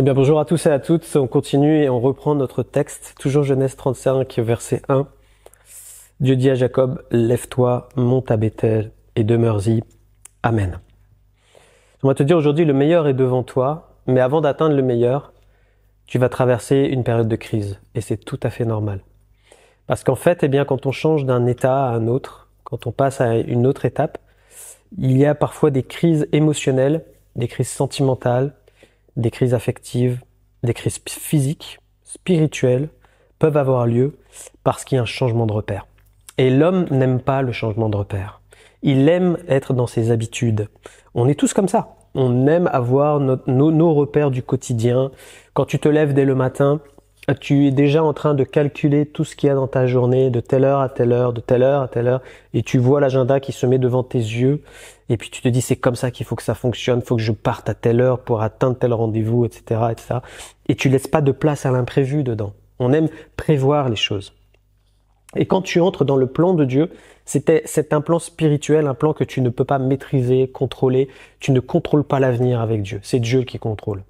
Eh bien, bonjour à tous et à toutes. On continue et on reprend notre texte, toujours Genèse 35, verset 1. Dieu dit à Jacob, lève-toi, monte à Bethel et demeure-y. Amen. On va te dire aujourd'hui, le meilleur est devant toi, mais avant d'atteindre le meilleur, tu vas traverser une période de crise. Et c'est tout à fait normal. Parce qu'en fait, eh bien, quand on change d'un état à un autre, quand on passe à une autre étape, il y a parfois des crises émotionnelles, des crises sentimentales, des crises affectives, des crises physiques, spirituelles peuvent avoir lieu parce qu'il y a un changement de repère. Et l'homme n'aime pas le changement de repère. Il aime être dans ses habitudes. On est tous comme ça. On aime avoir nos, nos repères du quotidien. Quand tu te lèves dès le matin, tu es déjà en train de calculer tout ce qu'il y a dans ta journée, de telle heure à telle heure, de telle heure à telle heure, et tu vois l'agenda qui se met devant tes yeux, et puis tu te dis c'est comme ça qu'il faut que ça fonctionne, faut que je parte à telle heure pour atteindre tel rendez-vous, etc., etc. Et tu laisses pas de place à l'imprévu dedans. On aime prévoir les choses. Et quand tu entres dans le plan de Dieu, c'était c'est un plan spirituel, un plan que tu ne peux pas maîtriser, contrôler. Tu ne contrôles pas l'avenir avec Dieu. C'est Dieu qui contrôle.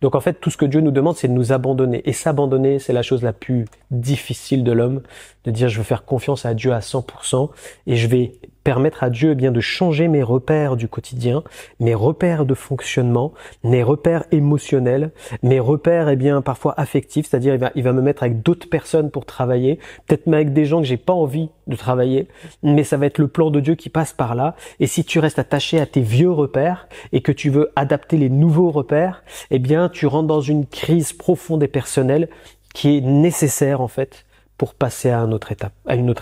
Donc en fait, tout ce que Dieu nous demande, c'est de nous abandonner. Et s'abandonner, c'est la chose la plus difficile de l'homme, de dire je veux faire confiance à Dieu à 100% et je vais permettre à Dieu eh bien de changer mes repères du quotidien, mes repères de fonctionnement, mes repères émotionnels, mes repères eh bien parfois affectifs, c'est-à-dire il va, il va me mettre avec d'autres personnes pour travailler, peut-être même avec des gens que j'ai pas envie de travailler, mais ça va être le plan de Dieu qui passe par là. Et si tu restes attaché à tes vieux repères et que tu veux adapter les nouveaux repères, et eh bien tu rentres dans une crise profonde et personnelle qui est nécessaire en fait pour passer à, une autre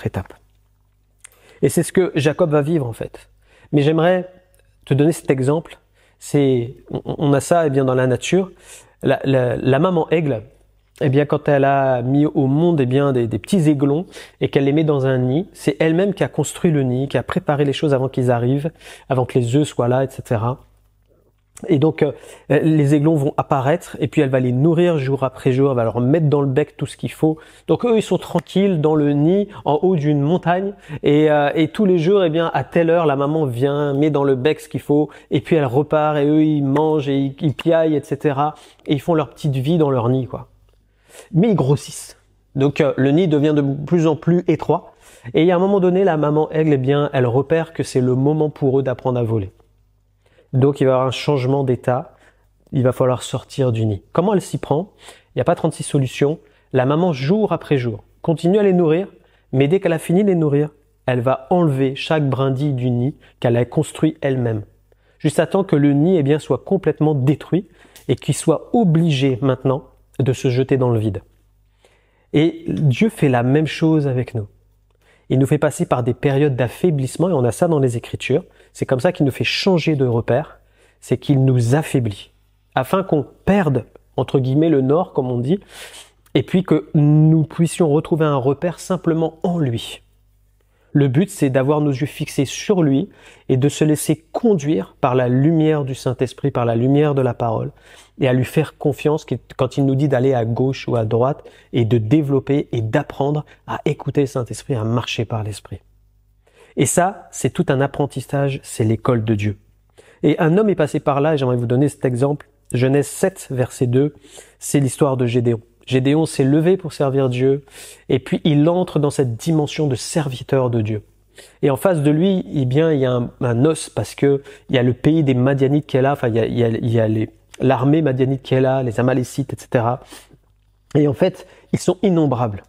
étape. Et c'est ce que Jacob va vivre en fait. Mais j'aimerais te donner cet exemple. C'est, on a ça eh bien dans la nature. La, maman aigle, eh bien quand elle a mis au monde et eh bien des, des petits aiglons et qu'elle les met dans un nid, c'est elle-même qui a construit le nid, qui a préparé les choses avant qu'ils arrivent, avant que les œufs soient là, etc. Et donc euh, les aiglons vont apparaître et puis elle va les nourrir jour après jour, elle va leur mettre dans le bec tout ce qu'il faut. Donc eux ils sont tranquilles dans le nid en haut d'une montagne et, euh, tous les jours eh bien à telle heure la maman vient met dans le bec ce qu'il faut et puis elle repart et eux ils mangent et ils, piaillent etc et ils font leur petite vie dans leur nid quoi. Mais ils grossissent. Donc euh, le nid devient de plus en plus étroit et à un moment donné la maman aigle eh bien elle repère que c'est le moment pour eux d'apprendre à voler. Donc il va y avoir un changement d'état. Il va falloir sortir du nid. Comment elle s'y prend Il n'y a pas 36 solutions. La maman, jour après jour, continue à les nourrir, mais dès qu'elle a fini de les nourrir, elle va enlever chaque brindille du nid qu'elle a construit elle-même. Juste à temps que le nid eh bien, soit complètement détruit et qu'il soit obligé maintenant de se jeter dans le vide. Et Dieu fait la même chose avec nous. Il nous fait passer par des périodes d'affaiblissement et on a ça dans les Écritures. C'est comme ça qu'il nous fait changer de repère. C'est qu'il nous affaiblit afin qu'on perde entre guillemets le nord, comme on dit, et puis que nous puissions retrouver un repère simplement en lui. Le but, c'est d'avoir nos yeux fixés sur lui et de se laisser conduire par la lumière du Saint-Esprit, par la lumière de la parole, et à lui faire confiance quand il nous dit d'aller à gauche ou à droite et de développer et d'apprendre à écouter le Saint-Esprit, à marcher par l'Esprit. Et ça, c'est tout un apprentissage, c'est l'école de Dieu. Et un homme est passé par là, et j'aimerais vous donner cet exemple. Genèse 7, verset 2, c'est l'histoire de Gédéon. Gédéon s'est levé pour servir Dieu, et puis il entre dans cette dimension de serviteur de Dieu. Et en face de lui, eh bien, il y a un, os parce que il y a le pays des Madianites qui Enfin, il y a, l'armée Madianite qui est les Amalécites, etc. Et en fait, ils sont innombrables.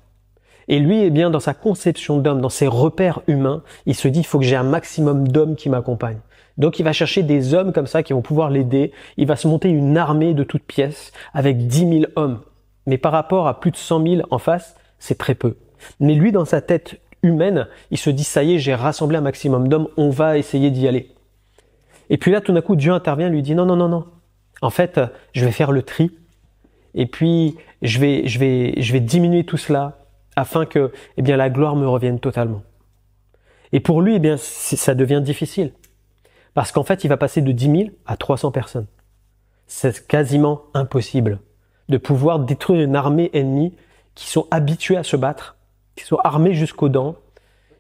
Et lui, eh bien, dans sa conception d'homme, dans ses repères humains, il se dit, il faut que j'ai un maximum d'hommes qui m'accompagnent. Donc il va chercher des hommes comme ça qui vont pouvoir l'aider. Il va se monter une armée de toutes pièces avec 10 000 hommes mais par rapport à plus de 100 000 en face, c'est très peu. Mais lui, dans sa tête humaine, il se dit, ça y est, j'ai rassemblé un maximum d'hommes, on va essayer d'y aller. Et puis là, tout d'un coup, Dieu intervient, lui dit, non, non, non, non. En fait, je vais faire le tri, et puis je vais, je vais, je vais diminuer tout cela afin que, eh bien, la gloire me revienne totalement. Et pour lui, eh bien, ça devient difficile. Parce qu'en fait, il va passer de 10 000 à 300 personnes. C'est quasiment impossible de pouvoir détruire une armée ennemie qui sont habitués à se battre, qui sont armés jusqu'aux dents,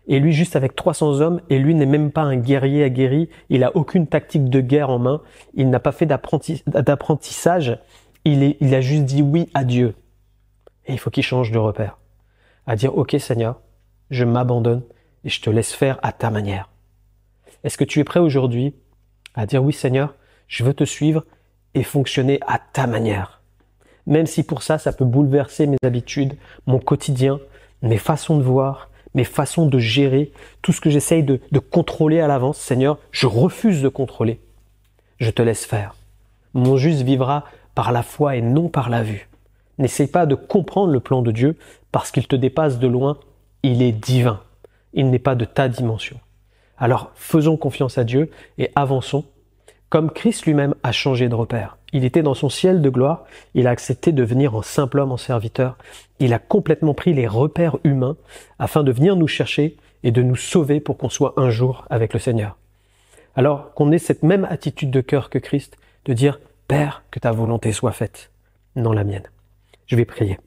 et lui juste avec 300 hommes, et lui n'est même pas un guerrier aguerri, il a aucune tactique de guerre en main, il n'a pas fait d'apprentissage, il, il a juste dit oui à Dieu. Et il faut qu'il change de repère, à dire ok Seigneur, je m'abandonne et je te laisse faire à ta manière. Est-ce que tu es prêt aujourd'hui à dire oui Seigneur, je veux te suivre et fonctionner à ta manière même si pour ça, ça peut bouleverser mes habitudes, mon quotidien, mes façons de voir, mes façons de gérer, tout ce que j'essaye de, contrôler à l'avance, Seigneur, je refuse de contrôler. Je te laisse faire. Mon juste vivra par la foi et non par la vue. N'essaye pas de comprendre le plan de Dieu parce qu'il te dépasse de loin. Il est divin. Il n'est pas de ta dimension. Alors faisons confiance à Dieu et avançons comme Christ lui-même a changé de repère. Il était dans son ciel de gloire, il a accepté de venir en simple homme, en serviteur, il a complètement pris les repères humains afin de venir nous chercher et de nous sauver pour qu'on soit un jour avec le Seigneur. Alors qu'on ait cette même attitude de cœur que Christ, de dire Père, que ta volonté soit faite, non la mienne. Je vais prier.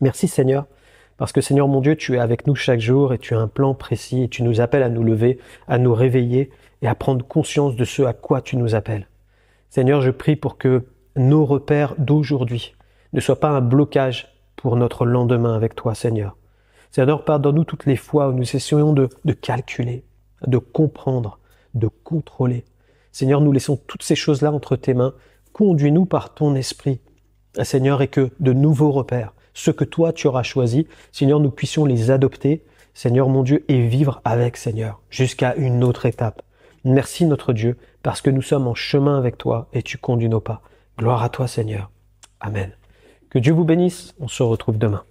Merci Seigneur parce que Seigneur mon Dieu, tu es avec nous chaque jour et tu as un plan précis et tu nous appelles à nous lever, à nous réveiller et à prendre conscience de ce à quoi tu nous appelles. Seigneur, je prie pour que nos repères d'aujourd'hui ne soient pas un blocage pour notre lendemain avec toi, Seigneur. Seigneur, pardonne-nous toutes les fois où nous essayons de, de calculer, de comprendre, de contrôler. Seigneur, nous laissons toutes ces choses-là entre tes mains. Conduis-nous par ton esprit, Seigneur, et que de nouveaux repères ce que toi tu auras choisi. Seigneur, nous puissions les adopter, Seigneur mon Dieu, et vivre avec, Seigneur, jusqu'à une autre étape. Merci notre Dieu, parce que nous sommes en chemin avec toi et tu conduis nos pas. Gloire à toi, Seigneur. Amen. Que Dieu vous bénisse, on se retrouve demain.